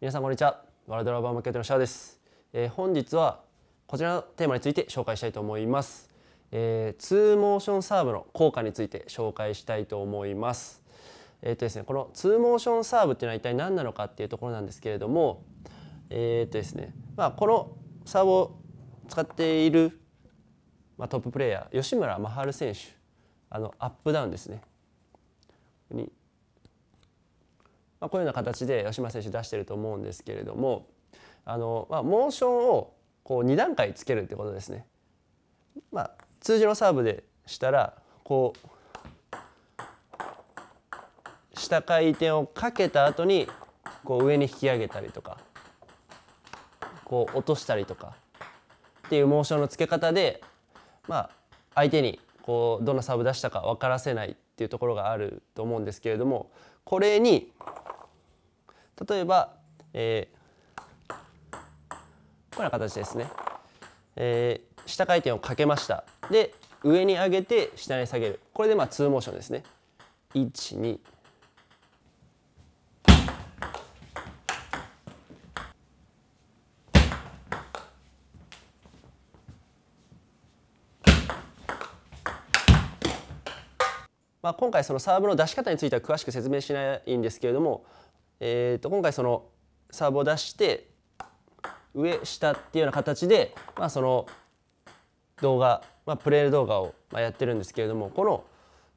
皆さんこんにちはワールドラバーマーケットのシャアです、えー、本日はこちらのテーマについて紹介したいと思います、えー、ツーモーションサーブの効果について紹介したいと思いますえっ、ー、とですねこのツーモーションサーブっていうのは一体何なのかっていうところなんですけれどもえっ、ー、とですねまあこのサーブを使っているまあトッププレーヤー吉村真晴選手あのアップダウンですねにまあ、こういうような形で吉村選手出してると思うんですけれどもあの、まあ、モーションをこう2段階つけるってことですね。まあ、通常のサーブでしたらこう下回転をかけた後にこう上に引き上げたりとかこう落としたりとかっていうモーションのつけ方で、まあ、相手にこうどんなサーブ出したか分からせないっていうところがあると思うんですけれどもこれに例えば、えー、こんな形ですね、えー、下回転をかけましたで上に上げて下に下げるこれでまあ2モーションですね12まあ、今回そのサーブの出し方については詳しく説明しないんですけれども、えー、と今回そのサーブを出して上下っていうような形で、まあ、その動画、まあ、プレイ動画をやってるんですけれどもこの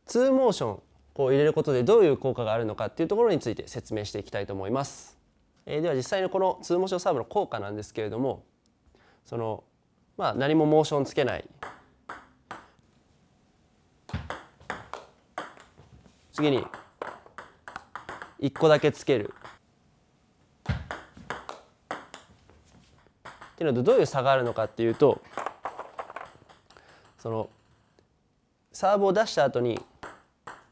2モーションこう入れることでどういう効果があるのかっていうところについて説明していきたいと思います。えー、では実際のこの2モーションサーブの効果なんですけれどもその、まあ、何もモーションつけない次に一個だけつける。っていうのとどういう差があるのかっていうとそのサーブを出した後に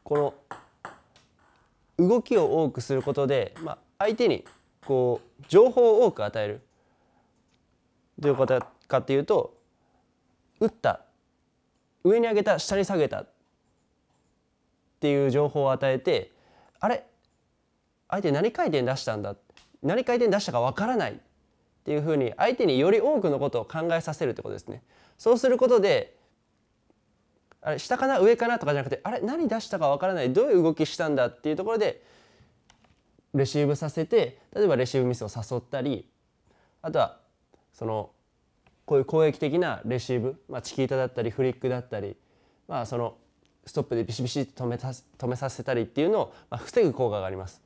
この動きを多くすることで、まあ、相手にこう情報を多く与えるどういうことかっていうと打った上に上げた下に下げたっていう情報を与えてあれ相手何回転出したんだ何回転出したかわからないっていうふうに相手により多くのことを考えさせるってことですね。そうすることであれ下かな上かなとかじゃなくてあれ何出したかわからないどういう動きしたんだっていうところでレシーブさせて例えばレシーブミスを誘ったりあとはそのこういう攻撃的なレシーブ、まあ、チキータだったりフリックだったり、まあ、そのストップでビシビシ止め止めさせたりっていうのを、まあ、防ぐ効果があります。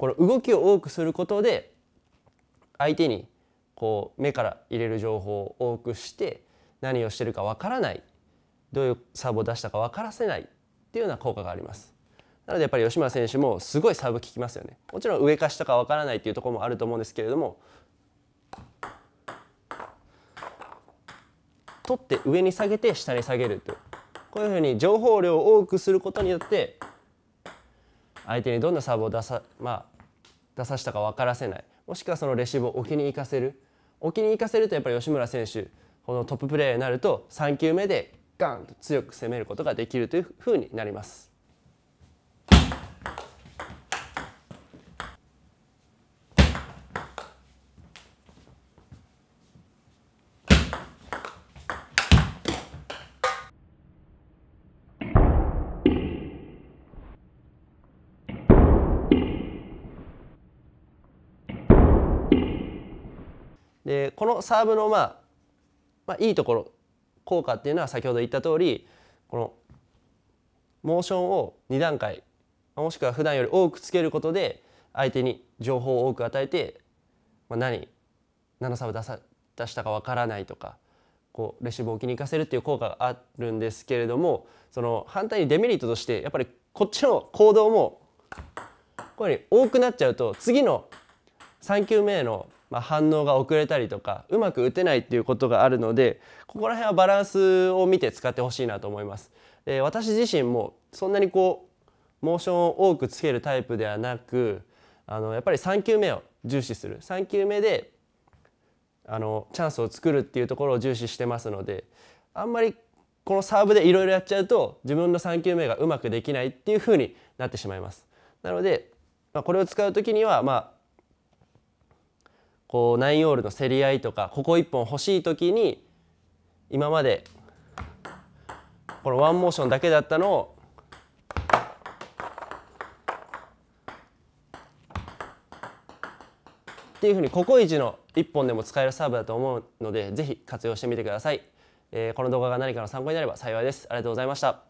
この動きを多くすることで相手にこう目から入れる情報を多くして何をしてるかわからないどういうサーブを出したか分からせないっていうような効果があります。なのでやっぱり吉村選手もすごいサーブ効きますよね。もちろん上か下か分からないっていうところもあると思うんですけれども取って上に下げて下に下げるとこういうふうに情報量を多くすることによって相手にどんなサーブを出さ,、まあ、出させたか分からせないもしくはそのレシーブを置きに行かせる置きに行かせるとやっぱり吉村選手このトッププレーヤーになると3球目でガンと強く攻めることができるというふうになります。でこのサーブの、まあ、まあいいところ効果っていうのは先ほど言った通りこのモーションを2段階もしくは普段より多くつけることで相手に情報を多く与えて、まあ何、何のサーブ出さ出したかわからないとかこうレシーブを置きに行かせるっていう効果があるんですけれどもその反対にデメリットとしてやっぱりこっちの行動もこういうふうに多くなっちゃうと次の3球目のま反応が遅れたりとかうまく打てないっていうことがあるのでここら辺はバランスを見て使ってほしいなと思います。で私自身もそんなにこうモーションを多くつけるタイプではなくあのやっぱり3球目を重視する3球目であのチャンスを作るっていうところを重視してますのであんまりこのサーブでいろいろやっちゃうと自分の3球目がうまくできないっていうふうになってしまいます。なので、まあ、これを使う時には、まあ、こうナイオールの競り合いとかここ1本欲しい時に今までこのワンモーションだけだったのをっていうふうにココイチの1本でも使えるサーブだと思うのでぜひ活用してみてください、えー、この動画が何かの参考になれば幸いですありがとうございました